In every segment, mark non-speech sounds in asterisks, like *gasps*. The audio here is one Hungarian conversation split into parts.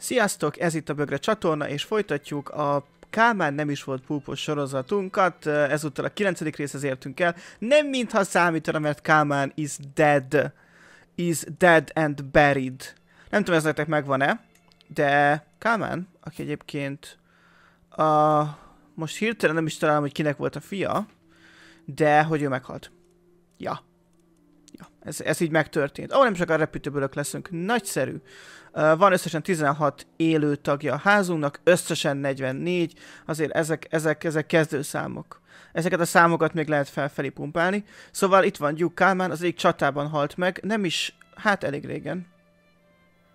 Sziasztok, ez itt a Bögre csatorna, és folytatjuk a Kálmán nem is volt púpos sorozatunkat, ezúttal a 9. részhez értünk el. Nem mintha számítana, mert Kálmán is dead. Is dead and buried. Nem tudom, ez nektek megvan-e, de Kálmán, aki egyébként a... most hirtelen nem is találom, hogy kinek volt a fia, de hogy ő meghalt. Ja. Ez, ez így megtörtént. Ahol nem csak a repülőbölök leszünk, nagyszerű. Van összesen 16 élő tagja a házunknak, összesen 44, azért ezek, ezek, ezek kezdőszámok. Ezeket a számokat még lehet felfelé pumpálni. Szóval itt van Duke Kálmán, az egyik csatában halt meg, nem is, hát elég régen,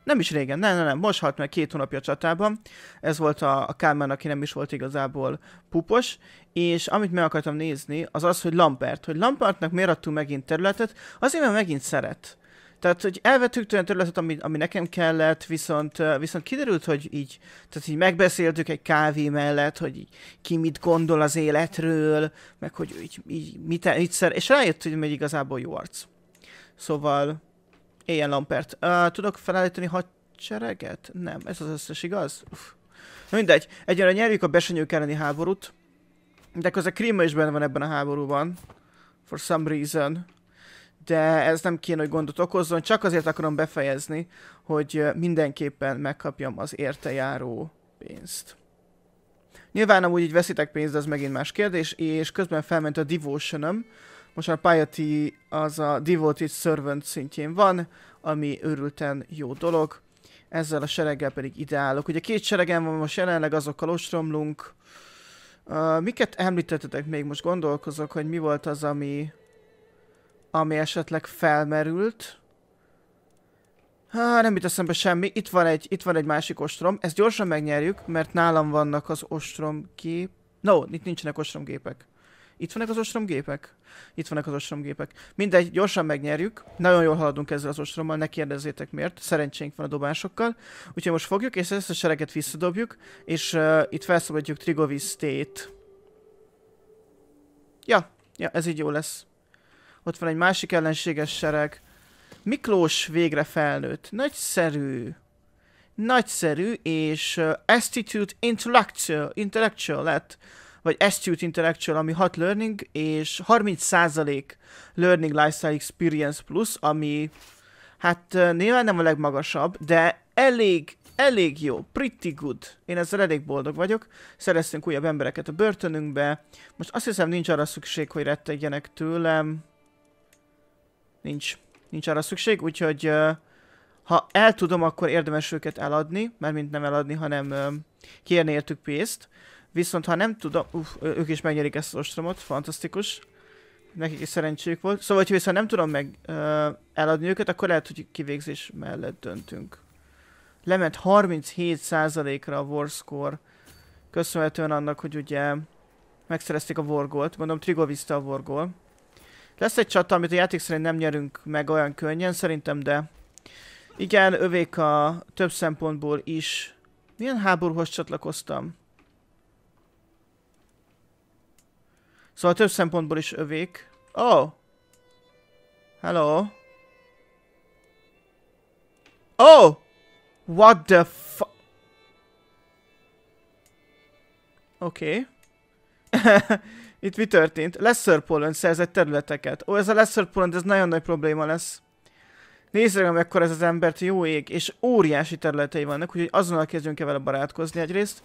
nem is régen, nem, nem, nem, most halt meg két hónapja csatában, ez volt a, a Kálmán, aki nem is volt igazából pupos, és amit meg akartam nézni, az az, hogy Lampert, hogy Lampertnek miért adtunk megint területet, azért, mert megint szeret. Tehát, hogy elvettük olyan területet, ami, ami nekem kellett, viszont, viszont kiderült, hogy így, tehát így megbeszéltük egy kávé mellett, hogy így, ki mit gondol az életről, meg hogy így, így mit, mit szer, és rájött, hogy még igazából jó arc. Szóval Éjjel Lampert. Uh, tudok felállítani hadsereget? Nem, ez az összes, igaz? Uf. Na mindegy, Egyenre nyerjük a besenyők elleni háborút. De közben Krima is benne van ebben a háborúban. For some reason. De ez nem kéne, hogy gondot okozzon, csak azért akarom befejezni, hogy mindenképpen megkapjam az érte járó pénzt. Nyilván amúgy így veszitek pénzt, de az megint más kérdés, és közben felment a devotion most már Piety az a Devoted Servant szintjén van, ami őrülten jó dolog. Ezzel a sereggel pedig ideálok. Ugye két seregen van most jelenleg, azokkal ostromlunk. Uh, miket említettetek még? Most gondolkozok, hogy mi volt az, ami, ami esetleg felmerült. Há, nem jut eszembe semmi. Itt van, egy, itt van egy másik ostrom. Ezt gyorsan megnyerjük, mert nálam vannak az ostromgép... No, itt nincsenek ostromgépek. Itt vannak az ostromgépek? Itt vannak az ostromgépek. Mindegy, gyorsan megnyerjük. Nagyon jól haladunk ezzel az ostrommal, ne kérdezzétek miért. Szerencsénk van a dobásokkal. Úgyhogy most fogjuk, és ezt a sereget visszadobjuk, és uh, itt felszabadjuk Trigovis tét. Ja, ja, ez így jó lesz. Ott van egy másik ellenséges sereg. Miklós végre felnőtt. Nagyszerű. Nagyszerű, és uh, Institute Intellectual, intellectual lett vagy Astute Intellectual, ami 6 learning, és 30% Learning Lifestyle Experience Plus, ami hát nyilván nem a legmagasabb, de elég, elég jó, pretty good. Én ezzel elég boldog vagyok. Szereztünk újabb embereket a börtönünkbe. Most azt hiszem nincs arra szükség, hogy rettegjenek tőlem. Nincs. Nincs arra szükség, úgyhogy ha el tudom, akkor érdemes őket eladni, mert mint nem eladni, hanem kérni értük pénzt. Viszont ha nem tudom, uff, ők is megnyerik ezt az ostromot, fantasztikus. Nekik is szerencséjük volt. Szóval, hogyha viszont nem tudom meg uh, eladni őket, akkor lehet, hogy kivégzés mellett döntünk. Lement 37%-ra a war score. Köszönhetően annak, hogy ugye megszerezték a Vorgolt, mondom Trigovista a Vorgol. Lesz egy csata, amit a játék szerint nem nyerünk meg olyan könnyen, szerintem, de igen, övék a több szempontból is. Milyen háborúhoz csatlakoztam? Szóval több szempontból is övék. Oh! Hello! Oh! What the fu- Oké. Okay. *laughs* Itt mi történt? Lesser Poland szerzett területeket. Ó, oh, ez a Lesser Poland, ez nagyon nagy probléma lesz. Nézd meg, mekkora ez az embert, jó ég, és óriási területei vannak, úgyhogy azonnal kezdjünk el vele barátkozni egyrészt.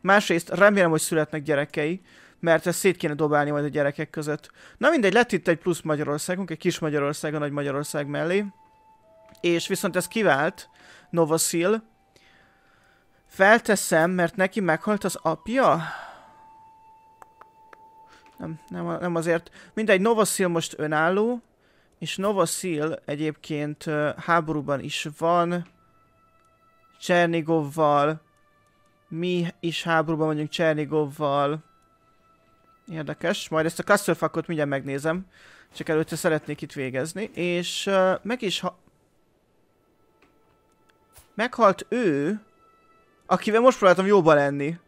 Másrészt remélem, hogy születnek gyerekei mert ezt szét kéne dobálni majd a gyerekek között. Na mindegy, lett itt egy plusz Magyarországunk, egy kis Magyarország a Nagy Magyarország mellé, és viszont ez kivált Novosil. Felteszem, mert neki meghalt az apja? Nem, nem, nem azért. Mindegy, Novosil most önálló, és Novosil egyébként háborúban is van, Csernigovval, mi is háborúban vagyunk Csernigovval, Érdekes, majd ezt a Castlefakot mindjárt megnézem. Csak előtte szeretnék itt végezni, és uh, meg is ha... Meghalt ő, akivel most próbáltam jóba lenni.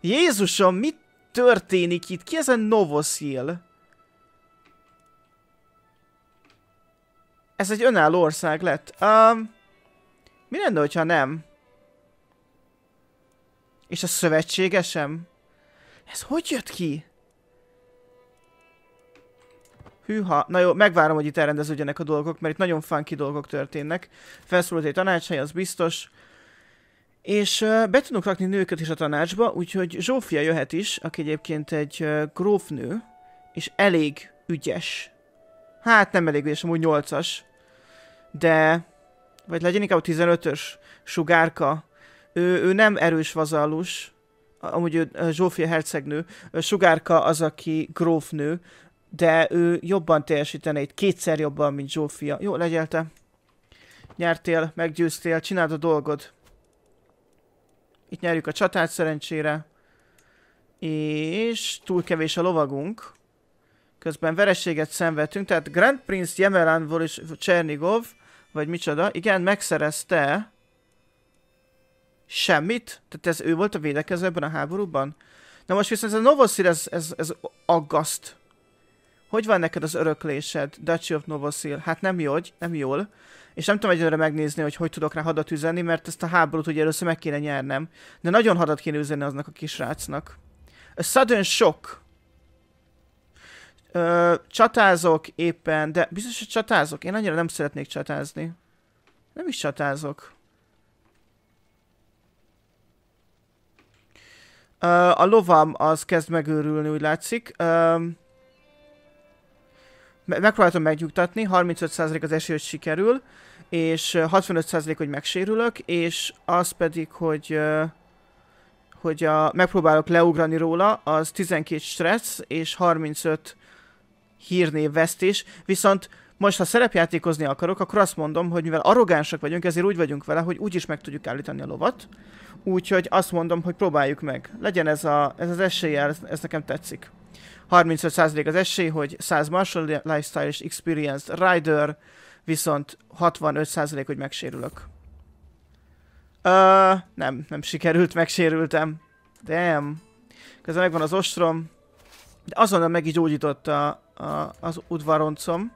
Jézusom, mit történik itt? Ki ez a Novoszil? Ez egy önálló ország lett. Um, mi lenne, hogyha nem? És a szövetségesem? Ez hogy jött ki? Hűha, na jó, megvárom, hogy itt elrendeződjenek a dolgok, mert itt nagyon funky dolgok történnek. Felszólult egy tanácshely, az biztos. És be tudunk rakni nőket is a tanácsba, úgyhogy Zsófia jöhet is, aki egyébként egy grófnő, és elég ügyes. Hát nem elég ügyes, amúgy 8-as, de vagy legyen inkább 15-ös sugárka. Ő, ő nem erős vazallus, amúgy ő Zsófia hercegnő, Sugárka az, aki grófnő, de ő jobban teljesítene itt, kétszer jobban, mint Zsófia. Jó, legyél te. Nyertél, meggyőztél, csináld a dolgod. Itt nyerjük a csatát szerencsére. És túl kevés a lovagunk. Közben vereséget szenvedtünk, tehát Grand Prince Jemelán is Csernigov, vagy micsoda, igen, megszerezte semmit. Tehát ez ő volt a védekező ebben a háborúban. Na most viszont ez a Novosir, ez, ez, ez aggaszt hogy van neked az öröklésed, Dutchy of Novosil? Hát nem jó, nem jól. És nem tudom egyelőre megnézni, hogy hogy tudok rá hadat üzenni, mert ezt a háborút ugye először meg kéne nyernem. De nagyon hadat kéne üzenni aznak a kisrácnak. A sudden shock. Ö, csatázok éppen, de biztos, hogy csatázok. Én annyira nem szeretnék csatázni. Nem is csatázok. Ö, a lovam az kezd megőrülni, úgy látszik. Ö, megpróbáltam megnyugtatni, 35% az esély, hogy sikerül, és 65% hogy megsérülök, és az pedig, hogy hogy a, megpróbálok leugrani róla, az 12 stressz és 35 vesztés. viszont most, ha szerepjátékozni akarok, akkor azt mondom, hogy mivel arrogánsak vagyunk, ezért úgy vagyunk vele, hogy úgyis meg tudjuk állítani a lovat. Úgyhogy azt mondom, hogy próbáljuk meg. Legyen ez, a, ez az esélye, ez, ez nekem tetszik. 35% az esély, hogy 100 Marshall Lifestyle és Experienced Rider, viszont 65% hogy megsérülök. Ö, nem, nem sikerült, megsérültem. Damn. Közben megvan az ostrom. De azonnal meg is gyógyított a, a, az udvaroncom.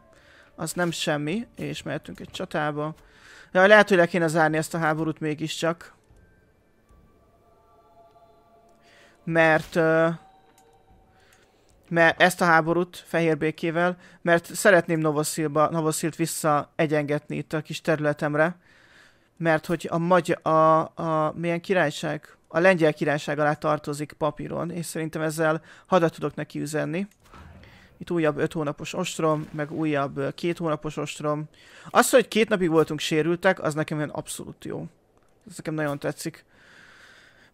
Az nem semmi, és mehetünk egy csatába. Ja, lehet, hogy le kéne zárni ezt a háborút mégiscsak. Mert... Uh, mert ezt a háborút fehér békével, mert szeretném Novoszilba, Novoszilt vissza egyengetni itt a kis területemre, mert hogy a magyar, a, a milyen királyság? A lengyel királyság alá tartozik papíron, és szerintem ezzel hadat tudok neki üzenni. Itt újabb 5 hónapos ostrom, meg újabb 2 hónapos ostrom. Az, hogy két napig voltunk sérültek, az nekem olyan abszolút jó. Ez nekem nagyon tetszik.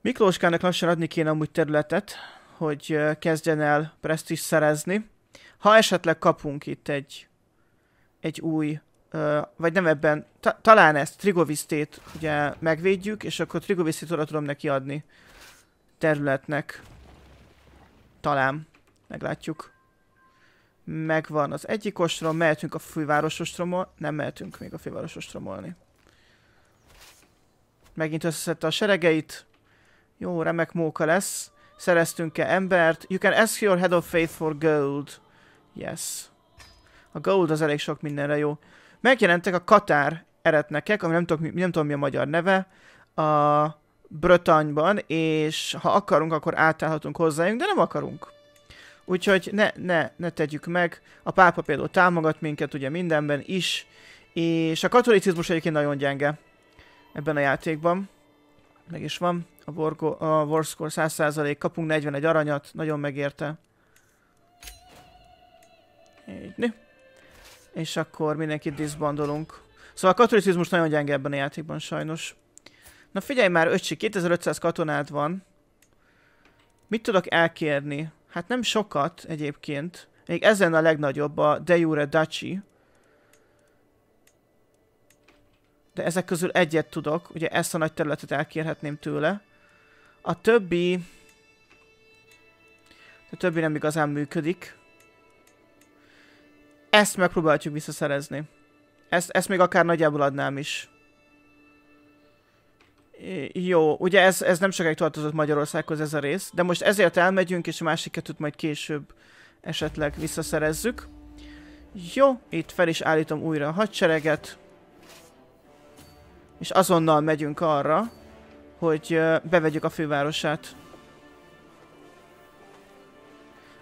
Miklóskának lassan adni kéne amúgy területet, hogy kezdjen el presztis szerezni. Ha esetleg kapunk itt egy, egy új, vagy nem ebben, ta, talán ezt, Trigovisztét ugye megvédjük, és akkor Trigovisztét oda tudom neki adni területnek. Talán. Meglátjuk. Megvan az egyik ostrom, mehetünk a főváros ostromol, nem mehetünk még a főváros ostromolni. Megint összeszedte a seregeit. Jó, remek móka lesz. Szereztünk-e embert? You can ask your head of faith for gold. Yes. A gold az elég sok mindenre jó. Megjelentek a katár eretnekek, ami nem tudom, nem tudom mi a magyar neve, a Brötanyban, és ha akarunk, akkor átállhatunk hozzájuk, de nem akarunk. Úgyhogy ne, ne, ne tegyük meg. A pápa például támogat minket ugye mindenben is, és a katolicizmus egyébként nagyon gyenge ebben a játékban. Meg is van a, Borgo, a Warscore 100% kapunk 41 aranyat, nagyon megérte. Így, né. És akkor mindenkit diszbandolunk. Szóval a katolicizmus nagyon gyenge ebben a játékban sajnos. Na figyelj már, öcsi, 2500 katonád van. Mit tudok elkérni? Hát nem sokat egyébként. Még ezen a legnagyobb a De Jure Daci. De ezek közül egyet tudok, ugye ezt a nagy területet elkérhetném tőle. A többi... A többi nem igazán működik. Ezt megpróbáljuk visszaszerezni. Ezt, ezt még akár nagyjából adnám is. Jó, ugye ez, ez nem sokáig tartozott Magyarországhoz ez a rész, de most ezért elmegyünk, és a másik kettőt majd később esetleg visszaszerezzük. Jó, itt fel is állítom újra a hadsereget. És azonnal megyünk arra, hogy bevegyük a fővárosát.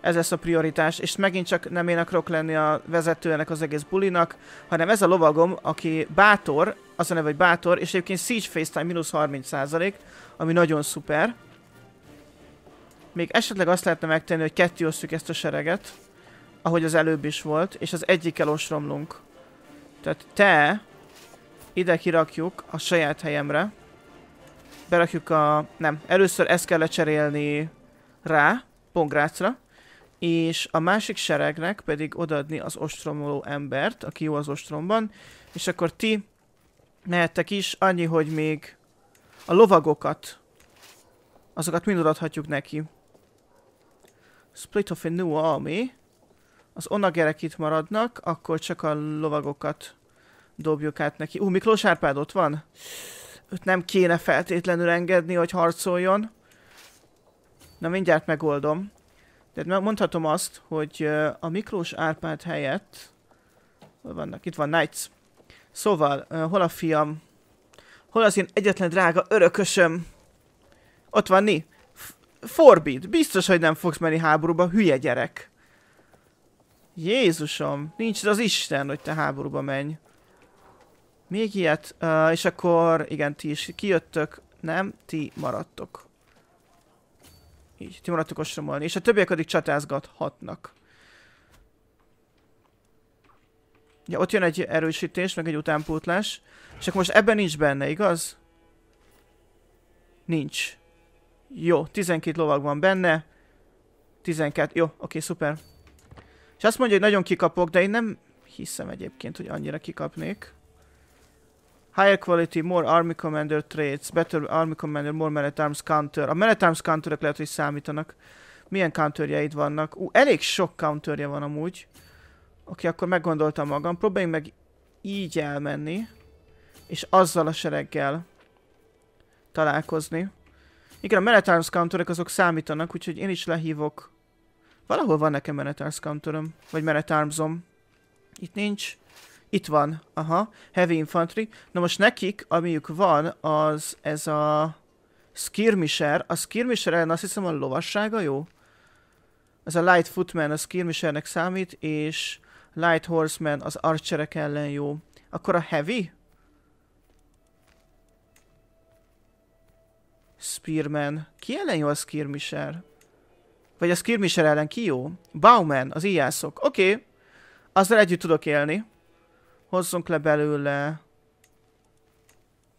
Ez lesz a prioritás, és megint csak nem én akarok lenni a vezetőnek az egész bulinak, hanem ez a lovagom, aki bátor, az a neve, hogy bátor, és egyébként Siege FaceTime minusz 30%, ami nagyon szuper. Még esetleg azt lehetne megtenni, hogy osztjuk ezt a sereget, ahogy az előbb is volt, és az egyikkel osromlunk. Tehát te ide kirakjuk a saját helyemre berakjuk a... Nem, először ezt kell lecserélni rá, Pongrácra, és a másik seregnek pedig odaadni az ostromoló embert, aki jó az ostromban, és akkor ti mehettek is, annyi, hogy még a lovagokat, azokat mind odaadhatjuk neki. Split of a new army. Az onagerek itt maradnak, akkor csak a lovagokat dobjuk át neki. Ú, uh, Miklós Árpád ott van? Őt nem kéne feltétlenül engedni, hogy harcoljon. Na mindjárt megoldom. De mondhatom azt, hogy a Miklós Árpád helyett... Hol vannak? Itt van Knights. Szóval, hol a fiam? Hol az én egyetlen drága örökösöm? Ott van Ni. Forbid. Biztos, hogy nem fogsz menni háborúba, hülye gyerek. Jézusom, nincs az Isten, hogy te háborúba menj. Még ilyet, uh, és akkor igen, ti is kijöttök, nem, ti maradtok. Így, ti maradtok ostromolni, és a többiek addig csatázgathatnak. Ja, ott jön egy erősítés, meg egy utánpótlás. És akkor most ebben nincs benne, igaz? Nincs. Jó, 12 lovag van benne. 12, jó, oké, szuper. És azt mondja, hogy nagyon kikapok, de én nem hiszem egyébként, hogy annyira kikapnék. Higher quality, more army commander traits, better army commander, more melee arms counter. A melee arms counterök lehet, hogy számítanak. Milyen counterjeid vannak? Ú, elég sok counterje van amúgy. Oké, okay, akkor meggondoltam magam. Próbáljunk meg így elmenni. És azzal a sereggel találkozni. Igen, a arms counterek azok számítanak, úgyhogy én is lehívok. Valahol van nekem arms counteröm, vagy arms-om. Itt nincs. Itt van, aha, Heavy Infantry. Na most nekik, amiük van, az ez a Skirmisher. A Skirmisher ellen azt hiszem a lovassága jó? Ez a Light Footman a Skirmishernek számít, és Light Horseman az Archerek ellen jó. Akkor a Heavy? Spearman. Ki ellen jó a Skirmisher? Vagy a Skirmisher ellen ki jó? Bowman, az íjászok. Oké. Okay. Azzal együtt tudok élni hozzunk le belőle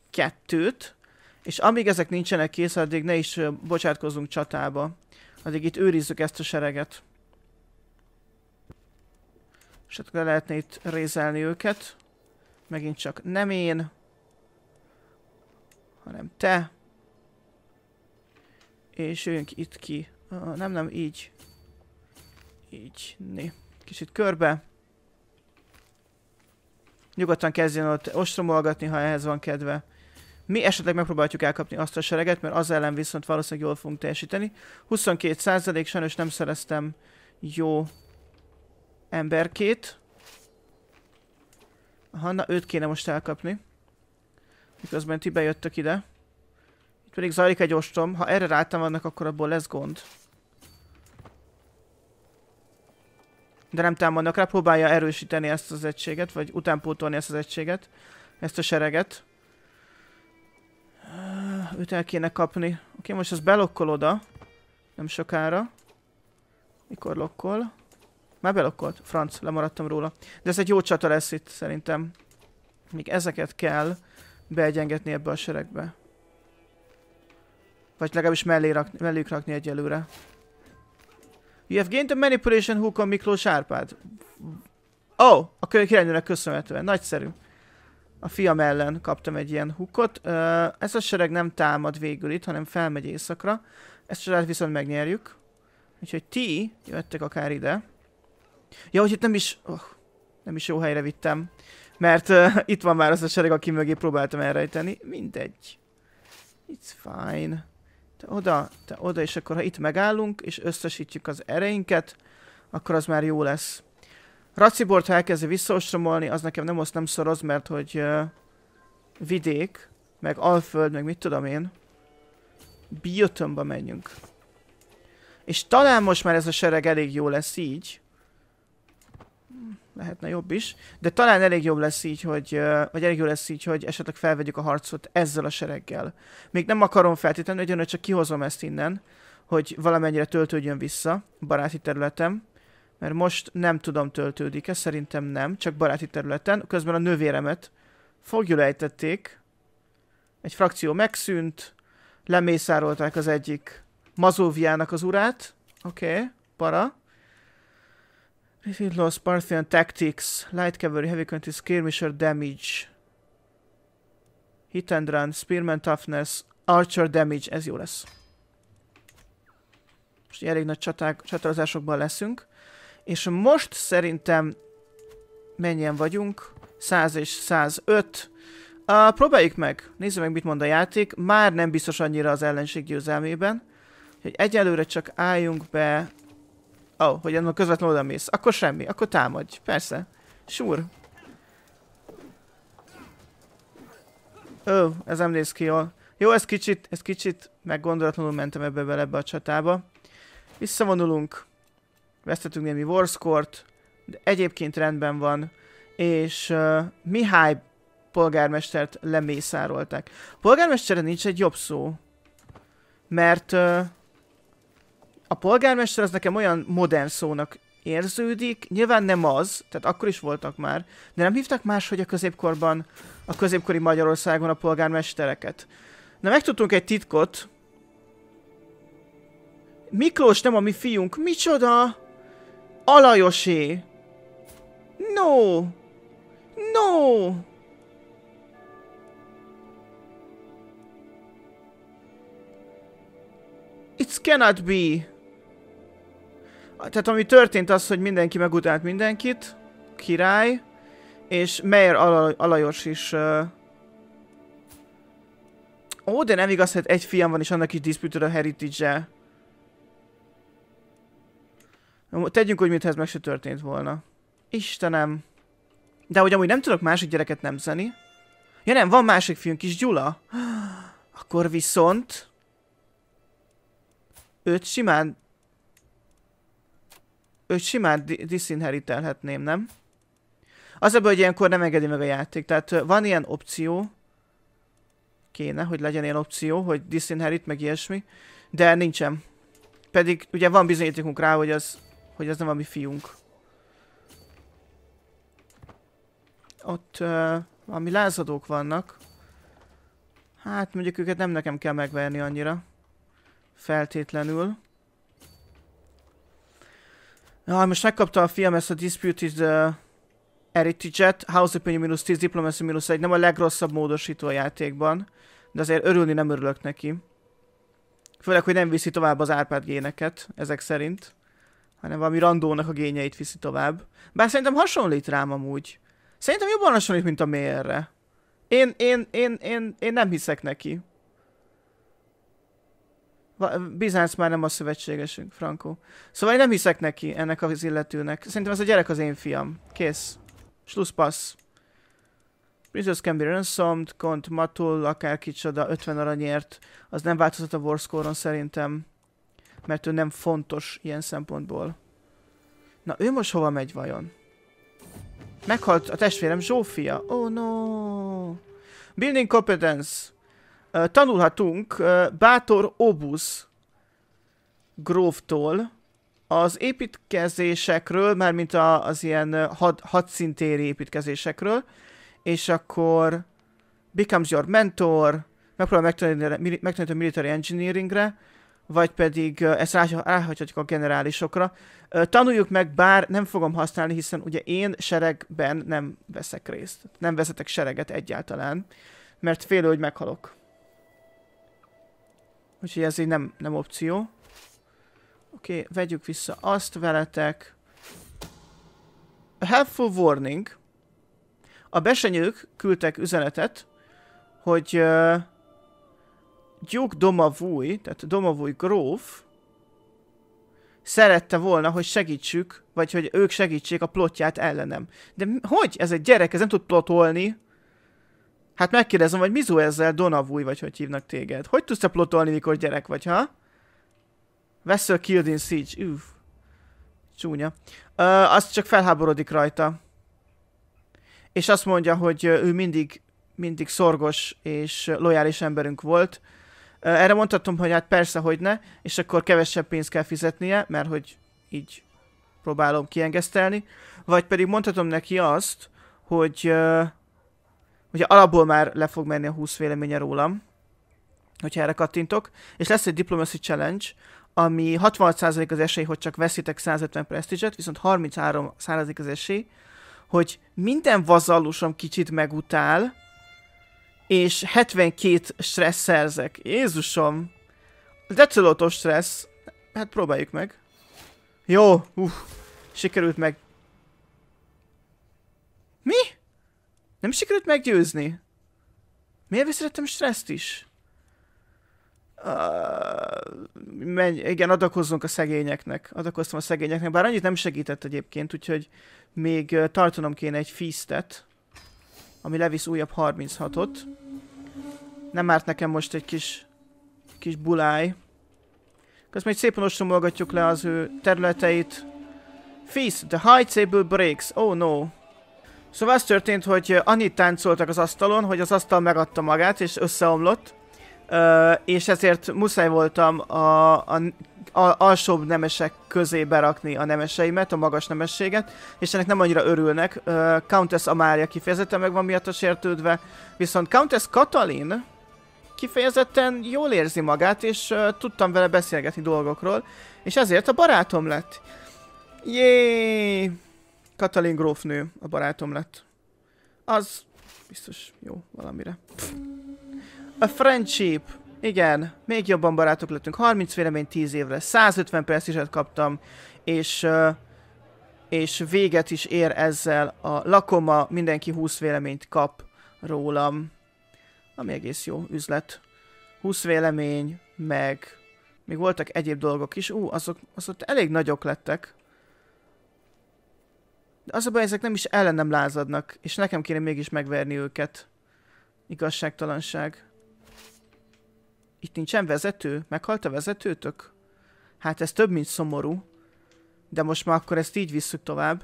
kettőt, és amíg ezek nincsenek kész, addig ne is bocsátkozzunk csatába. Addig itt őrizzük ezt a sereget. És akkor hát lehetne itt rézelni őket. Megint csak nem én, hanem te. És jöjjünk itt ki. nem, nem, így. Így, né. Kicsit körbe. Nyugodtan kezdjen ott ostromolgatni, ha ehhez van kedve. Mi esetleg megpróbáljuk elkapni azt a sereget, mert az ellen viszont valószínűleg jól fogunk teljesíteni. 22 százalék, sajnos nem szereztem jó emberkét. Aha, na őt kéne most elkapni. Miközben ti bejöttök ide. Itt pedig zajlik egy ostrom. Ha erre rátam vannak, akkor abból lesz gond. de nem támadnak rá, próbálja erősíteni ezt az egységet, vagy utánpótolni ezt az egységet, ezt a sereget. Őt el kéne kapni. Oké, most az belokkol oda. Nem sokára. Mikor lokkol? Már belokkolt. Franc, lemaradtam róla. De ez egy jó csata lesz itt, szerintem. Még ezeket kell beegyengetni ebbe a seregbe. Vagy legalábbis mellé rakni, melléjük rakni egyelőre. You have gained a manipulation hook on Miklós Árpád. Ó, oh, a királynőnek köszönhetően. Nagyszerű. A fiam ellen kaptam egy ilyen hukot. Ez a sereg nem támad végül itt, hanem felmegy éjszakra. Ezt a viszont megnyerjük. Úgyhogy ti jöttek akár ide. Ja, hogy itt nem is... Oh, nem is jó helyre vittem. Mert uh, itt van már az a sereg, aki mögé próbáltam elrejteni. Mindegy. It's fine te oda, te oda, és akkor ha itt megállunk, és összesítjük az ereinket, akkor az már jó lesz. Racibort, ha elkezdi visszaostromolni, az nekem nem most nem szoroz, mert hogy uh, vidék, meg alföld, meg mit tudom én. Biotomba menjünk. És talán most már ez a sereg elég jó lesz így lehetne jobb is, de talán elég jobb lesz így, hogy, vagy elég jó lesz így, hogy esetleg felvegyük a harcot ezzel a sereggel. Még nem akarom feltétlenül, hogy csak kihozom ezt innen, hogy valamennyire töltődjön vissza baráti területem, mert most nem tudom töltődik ez szerintem nem, csak baráti területen. Közben a nővéremet fogjul ejtették, egy frakció megszűnt, lemészárolták az egyik mazóviának az urát, oké, okay, para. Refit loss, Parthian tactics, light cavalry, heavy country, skirmisher damage. Hit and run, spearman toughness, archer damage, ez jó lesz. Most elég nagy csaták, csatározásokban leszünk. És most szerintem mennyien vagyunk? 100 és 105. A próbáljuk meg, nézzük meg mit mond a játék. Már nem biztos annyira az ellenség győzelmében. Hogy egyelőre csak álljunk be Ó, oh, hogy annak közvetlenül oda mész. Akkor semmi, akkor támadj. Persze. Sure. Ó, oh, ez nem néz ki jól. Jó, ez kicsit, ez kicsit meggondolatlanul mentem ebbe bele ebbe a csatába. Visszavonulunk. Vesztettünk némi warskort. De egyébként rendben van. És uh, Mihály polgármestert lemészárolták. A nincs egy jobb szó. Mert... Uh, a polgármester az nekem olyan modern szónak érződik, nyilván nem az, tehát akkor is voltak már, de nem hívták hogy a középkorban, a középkori Magyarországon a polgármestereket. Na megtudtunk egy titkot. Miklós nem a mi fiunk, micsoda? Alajosé! No! No! It cannot be. Tehát ami történt az, hogy mindenki megutált mindenkit, király, és Meyer Al Alajos is... Uh... Ó, de nem igaz, hogy hát egy fiam van, és annak is disputed a heritage-e. Tegyünk úgy, mintha ez meg se történt volna. Istenem. De hogy amúgy nem tudok másik gyereket nem nemzeni. Ja nem, van másik fiunk, kis Gyula. *gasps* Akkor viszont... Őt simán őt simán diszinheritelhetném, nem? Az a hogy ilyenkor nem engedi meg a játék. Tehát van ilyen opció, kéne, hogy legyen ilyen opció, hogy disinherit, meg ilyesmi, de nincsen. Pedig ugye van bizonyítékunk rá, hogy az, hogy az nem a mi fiunk. Ott uh, valami lázadók vannak. Hát mondjuk őket nem nekem kell megverni annyira. Feltétlenül. Na, most megkapta a fiam ezt a Disputed uh, Heritage-et, House Opinion minus 10, Diplomacy minus 1, nem a legrosszabb módosító a játékban, de azért örülni nem örülök neki. Főleg, hogy nem viszi tovább az Árpád géneket, ezek szerint, hanem valami randónak a gényeit viszi tovább. Bár szerintem hasonlít rám amúgy. Szerintem jobban hasonlít, mint a mérre. Én, én, én, én, én nem hiszek neki. Bizánc már nem a szövetségesünk, Franco. Szóval én nem hiszek neki, ennek az illetőnek. Szerintem ez a gyerek az én fiam. Kész. Schlusspassz. Princess can be ransomed, Kont Matul, akár kicsoda, 50 aranyért. Az nem változhat a warscore szerintem. Mert ő nem fontos ilyen szempontból. Na, ő most hova megy vajon? Meghalt a testvérem Zsófia. Oh no! Building competence tanulhatunk Bátor Obusz gróftól az építkezésekről, már mint az ilyen had, hadszintéri építkezésekről, és akkor becomes your mentor, megpróbál megtanítani, megtanítani a military engineeringre, vagy pedig ezt ráhagyhatjuk a generálisokra. Tanuljuk meg, bár nem fogom használni, hiszen ugye én seregben nem veszek részt. Nem veszetek sereget egyáltalán, mert félő, hogy meghalok. Úgyhogy ez így nem, nem opció. Oké, okay, vegyük vissza azt veletek. A helpful warning. A besenyők küldtek üzenetet, hogy uh, Duke Domavúj, tehát Domavúj gróf szerette volna, hogy segítsük, vagy hogy ők segítsék a plotját ellenem. De hogy? Ez egy gyerek, ez nem tud plotolni. Hát megkérdezem, hogy mizu ezzel Donavúj, vagy hogy hívnak téged? Hogy tudsz te plotolni, mikor gyerek vagy, ha? Vessel killed in siege. Üff. Csúnya. Ö, az csak felháborodik rajta. És azt mondja, hogy ő mindig, mindig szorgos és lojális emberünk volt. Ö, erre mondhatom, hogy hát persze, hogy ne, és akkor kevesebb pénzt kell fizetnie, mert hogy így próbálom kiengesztelni. Vagy pedig mondhatom neki azt, hogy... Ö, ugye alapból már le fog menni a 20 véleménye rólam, hogyha erre kattintok, és lesz egy Diplomacy Challenge, ami 66% az esély, hogy csak veszitek 150 prestige-et, viszont 33% az esély, hogy minden vazallusom kicsit megutál, és 72 stressz szerzek. Jézusom! Decelotó stressz. Hát próbáljuk meg. Jó, uff, sikerült meg. Mi? Nem sikerült meggyőzni? Miért visszatettem stresszt is? Uh, menj, igen, adakozzunk a szegényeknek. Adakoztam a szegényeknek, bár annyit nem segített egyébként, úgyhogy még tartanom kéne egy feastet, ami levisz újabb 36-ot. Nem árt nekem most egy kis, kis buláj. Közben egy szépen ostromolgatjuk le az ő területeit. Feast, the high table breaks. Oh no. Szóval az történt, hogy annyit táncoltak az asztalon, hogy az asztal megadta magát, és összeomlott, és ezért muszáj voltam a, a, a alsóbb nemesek közé berakni a nemeseimet, a magas nemességet, és ennek nem annyira örülnek. Countess Amália kifejezetten meg van a sértődve, viszont Countess Katalin kifejezetten jól érzi magát, és tudtam vele beszélgetni dolgokról, és ezért a barátom lett. Jééééé! Katalin grófnő a barátom lett. Az biztos jó valamire. A friendship. Igen, még jobban barátok lettünk. 30 vélemény 10 évre. 150 presztízset kaptam, és és véget is ér ezzel a lakoma, mindenki 20 véleményt kap rólam. Ami egész jó üzlet. 20 vélemény, meg még voltak egyéb dolgok is. Ú, azok, azok elég nagyok lettek. Az a baj, ezek nem is ellenem lázadnak, és nekem kéne mégis megverni őket. Igazságtalanság. Itt nincsen vezető? Meghalt a vezetőtök? Hát ez több, mint szomorú. De most már akkor ezt így visszük tovább.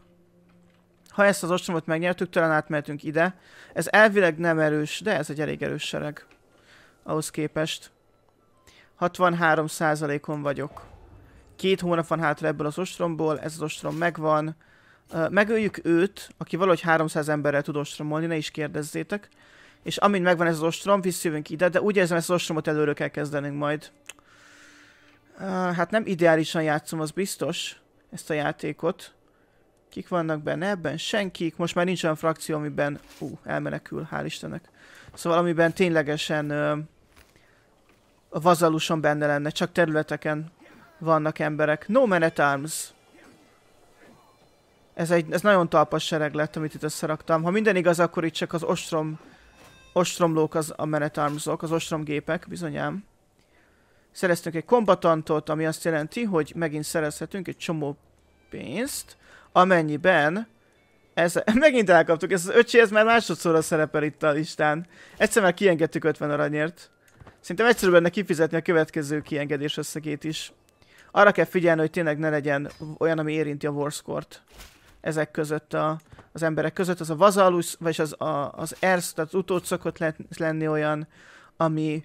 Ha ezt az ostromot megnyertük, talán átmehetünk ide. Ez elvileg nem erős, de ez egy elég erős sereg. Ahhoz képest. 63%-on vagyok. Két hónap van hátra ebből az ostromból, ez az ostrom megvan. Megöljük őt, aki valahogy 300 emberrel tud ostromolni, ne is kérdezzétek. És amint megvan ez az ostrom, visszajövünk ide, de úgy érzem, ezt az ostromot előről kell kezdenünk majd. Hát nem ideálisan játszom, az biztos, ezt a játékot. Kik vannak benne? Ebben senkik. Most már nincs olyan frakció, amiben... Ú, uh, elmenekül, hál' Istennek. Szóval amiben ténylegesen ö, a vazaluson benne lenne, csak területeken vannak emberek. No Man at Arms. Ez, egy, ez nagyon talpas sereg lett, amit itt összeraktam. Ha minden igaz, akkor itt csak az ostrom, ostromlók az, a menetarmzok, az ostromgépek bizonyám. Szereztünk egy kombatantot, ami azt jelenti, hogy megint szerezhetünk egy csomó pénzt, amennyiben ez, *laughs* megint elkaptuk, ez az öcsi, ez már másodszorra szerepel itt a listán. Egyszer már kiengedtük 50 aranyért. Szerintem egyszerűbb benne kifizetni a következő kiengedés összegét is. Arra kell figyelni, hogy tényleg ne legyen olyan, ami érinti a warscore-t ezek között a, az emberek között, az a vazalus, vagy az, a, az ersz, tehát az utód szokott lenni olyan, ami,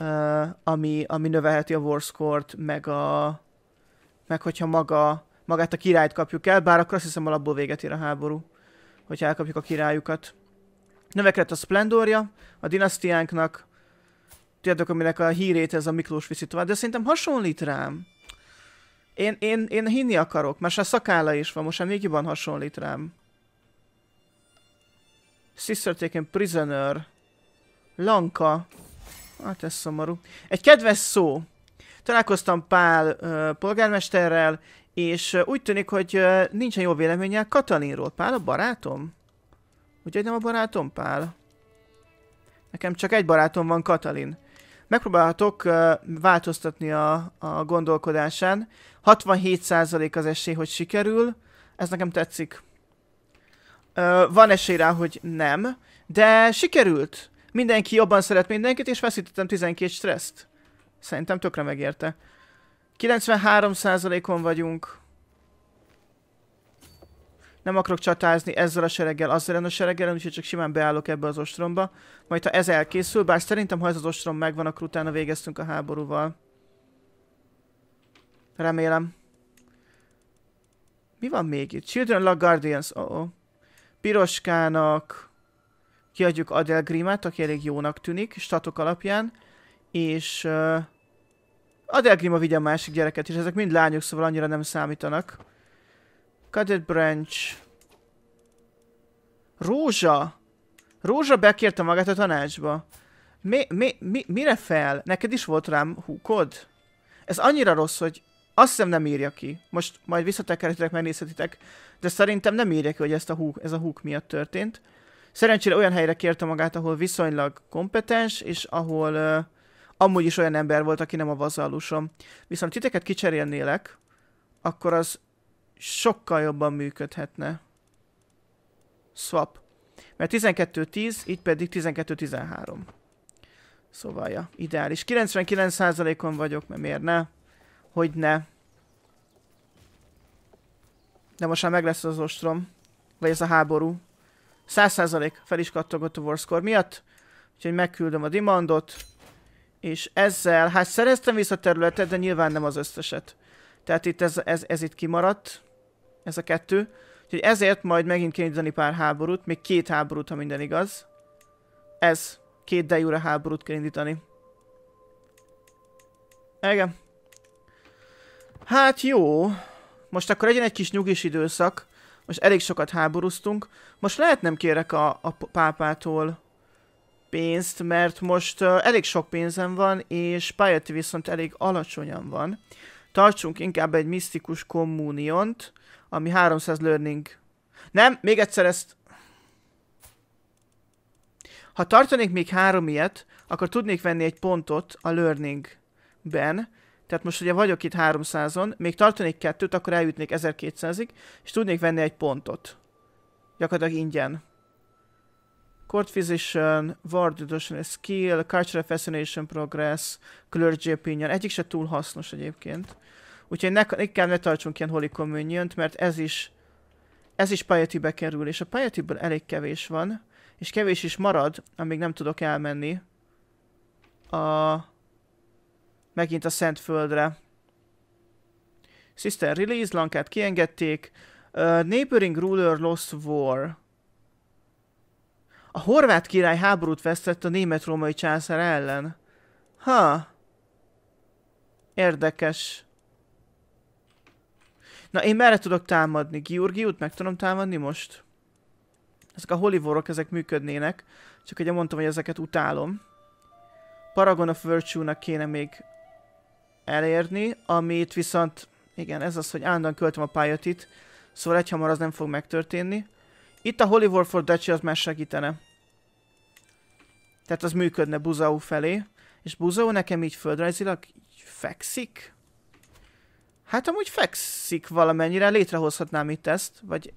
uh, ami, ami növelheti a warskort, meg a meg hogyha maga, magát a királyt kapjuk el, bár akkor azt hiszem alapból véget ér a háború, hogyha elkapjuk a királyukat. Növekedett a splendorja a dinasztiánknak, tudjátok, aminek a hírét ez a Miklós viszi tovább, de szerintem hasonlít rám. Én, én, én hinni akarok, mert a szakála is van, most már még jobban hasonlít rám. Sister taken prisoner. Lanka. Hát ez szomorú. Egy kedves szó. Találkoztam Pál uh, polgármesterrel, és uh, úgy tűnik, hogy uh, nincsen jó véleménye Katalinról. Pál a barátom? Ugye nem a barátom, Pál? Nekem csak egy barátom van, Katalin megpróbálhatok változtatni a, a gondolkodásán. 67% az esély, hogy sikerül, ez nekem tetszik. Van esély rá, hogy nem, de sikerült. Mindenki jobban szeret mindenkit, és veszítettem 12 stresszt. Szerintem tökre megérte. 93%-on vagyunk nem akarok csatázni ezzel a sereggel, azzal a sereggel, úgyhogy csak simán beállok ebbe az ostromba. Majd ha ez elkészül, bár szerintem ha ez az ostrom megvan, akkor utána végeztünk a háborúval. Remélem. Mi van még itt? Children Lock Guardians. Oh -oh. Piroskának kiadjuk Adel Grimát, aki elég jónak tűnik, statok alapján. És uh, Adel Grima vigye a másik gyereket, és ezek mind lányok, szóval annyira nem számítanak. Cutted branch. Rózsa? Rózsa bekérte magát a tanácsba. Mi, mi, mi, mire fel? Neked is volt rám húkod? Ez annyira rossz, hogy azt hiszem nem írja ki. Most majd visszatekerhetitek, megnézhetitek. De szerintem nem írja ki, hogy ezt a húk, ez a húk miatt történt. Szerencsére olyan helyre kérte magát, ahol viszonylag kompetens, és ahol uh, amúgy is olyan ember volt, aki nem a vazalusom. Viszont titeket kicserélnélek, akkor az sokkal jobban működhetne. Swap. Mert 12-10, így pedig 12-13. Szóval, ja, ideális. 99%-on vagyok, mert miért ne? Hogy ne? De most már meg lesz az ostrom. Vagy ez a háború. 100% fel is kattogott a Warscore miatt. Úgyhogy megküldöm a demandot. És ezzel, hát szereztem vissza területet, de nyilván nem az összeset. Tehát itt ez, ez, ez itt kimaradt ez a kettő. Úgyhogy ezért majd megint kéne pár háborút, még két háborút, ha minden igaz. Ez, két dejúra háborút kell indítani. Igen. Hát jó. Most akkor legyen egy kis nyugis időszak. Most elég sokat háborúztunk. Most lehet nem kérek a, a pápától pénzt, mert most uh, elég sok pénzem van, és Piety viszont elég alacsonyan van. Tartsunk inkább egy misztikus kommuniont, ami 300 learning. Nem, még egyszer ezt... Ha tartanék még három ilyet, akkor tudnék venni egy pontot a learningben. Tehát most ugye vagyok itt 300-on, még tartanék kettőt, akkor eljutnék 1200-ig, és tudnék venni egy pontot. Gyakorlatilag ingyen. Court Physician, Ward Deduction Skill, Cultural Fascination Progress, Clergy Opinion. Egyik se túl hasznos egyébként. Úgyhogy ne, inkább ne tartsunk ilyen Holy communion mert ez is, ez is piety kerül, és a piety elég kevés van, és kevés is marad, amíg nem tudok elmenni a... megint a Szentföldre. Sister Release, Lankát kiengedték. Uh, neighboring Ruler Lost War. A horvát király háborút vesztett a német-római császár ellen. Ha. Érdekes. Na, én merre tudok támadni? Giurgiút meg tudom támadni most? Ezek a holivorok, ezek működnének. Csak ugye mondtam, hogy ezeket utálom. Paragon of Virtue-nak kéne még elérni, amit viszont... Igen, ez az, hogy állandóan költöm a itt, Szóval egyhamar az nem fog megtörténni. Itt a Holy War for Duchy az már segítene. Tehát az működne Buzau felé. És Buzau nekem így földrajzilag fekszik? Hát amúgy fekszik valamennyire, létrehozhatnám itt ezt, vagy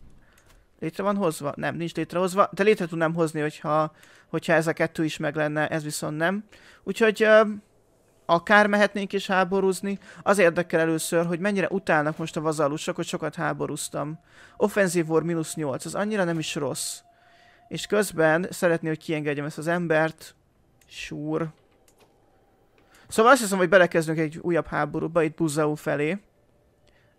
létre van hozva? Nem, nincs létrehozva, de létre tudnám hozni, hogyha, hogyha ez a kettő is meg lenne, ez viszont nem. Úgyhogy ö, akár mehetnénk is háborúzni. Az érdekel először, hogy mennyire utálnak most a vazalusok, hogy sokat háborúztam. Offenzív war mínusz 8, az annyira nem is rossz. És közben szeretné, hogy kiengedjem ezt az embert. Súr. Sure. Szóval azt hiszem, hogy belekezdünk egy újabb háborúba itt Buzau felé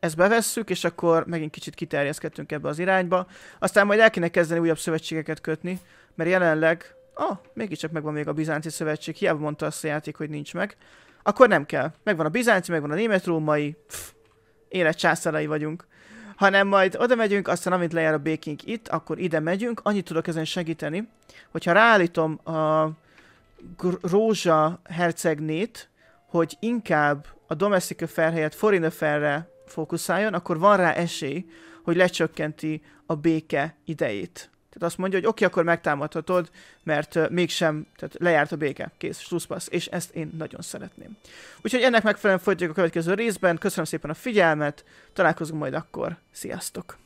ezt bevesszük, és akkor megint kicsit kiterjeszkedtünk ebbe az irányba. Aztán majd el kéne kezdeni újabb szövetségeket kötni, mert jelenleg, ah, mégiscsak megvan még a bizánci szövetség, hiába mondta azt a játék, hogy nincs meg. Akkor nem kell. Megvan a bizánci, megvan a német-római, élet császárai vagyunk. Hanem majd oda megyünk, aztán amint lejár a baking itt, akkor ide megyünk. Annyit tudok ezen segíteni, hogyha ráállítom a Rózsa hercegnét, hogy inkább a Domestic Affair helyett Foreign affair fókuszáljon, akkor van rá esély, hogy lecsökkenti a béke idejét. Tehát azt mondja, hogy oké, okay, akkor megtámadhatod, mert uh, mégsem, tehát lejárt a béke, kész, slusszpassz, és ezt én nagyon szeretném. Úgyhogy ennek megfelelően folytatjuk a következő részben, köszönöm szépen a figyelmet, találkozunk majd akkor, sziasztok!